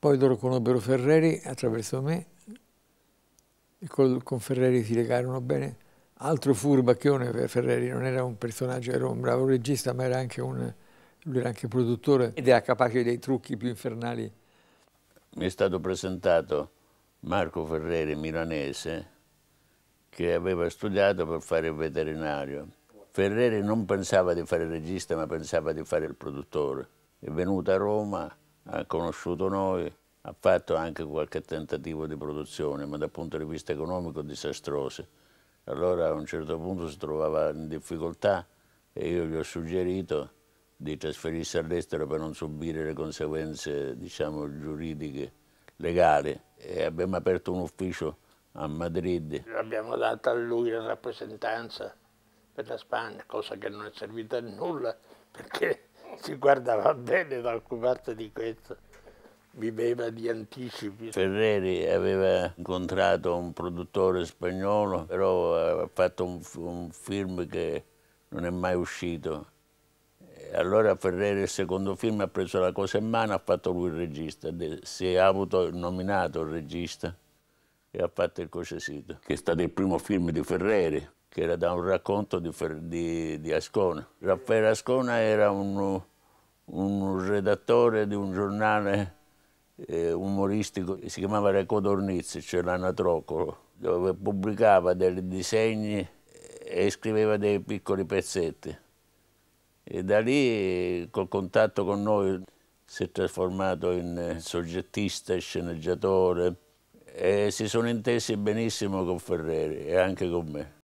Poi loro conobbero Ferreri attraverso me e col, con Ferreri si legarono bene. Altro furbacchione eh, Ferreri, non era un personaggio, era un bravo regista, ma era anche un, lui era anche produttore ed era capace dei trucchi più infernali. Mi è stato presentato Marco Ferreri, milanese, che aveva studiato per fare il veterinario. Ferreri non pensava di fare il regista, ma pensava di fare il produttore. È venuto a Roma ha conosciuto noi, ha fatto anche qualche tentativo di produzione, ma dal punto di vista economico disastrosi. Allora a un certo punto si trovava in difficoltà e io gli ho suggerito di trasferirsi all'estero per non subire le conseguenze, diciamo, giuridiche, legali. E abbiamo aperto un ufficio a Madrid. Abbiamo dato a lui la rappresentanza per la Spagna, cosa che non è servita a nulla, perché si guardava bene da occuparsi di questo. Viveva di anticipi. Ferreri aveva incontrato un produttore spagnolo, però ha fatto un, un film che non è mai uscito. Allora Ferreri il secondo film ha preso la cosa in mano, ha fatto lui il regista, si è avuto nominato il regista e ha fatto il Cosesito, che è stato il primo film di Ferreri che era da un racconto di, di, di Ascona. Raffaele Ascona era un, un, redattore di un giornale eh, umoristico si chiamava Recodornizi, cioè l'anatrocolo, dove pubblicava dei disegni e scriveva dei piccoli pezzetti. E da lì, col contatto con noi, si è trasformato in soggettista, sceneggiatore e si sono intesi benissimo con Ferreri e anche con me.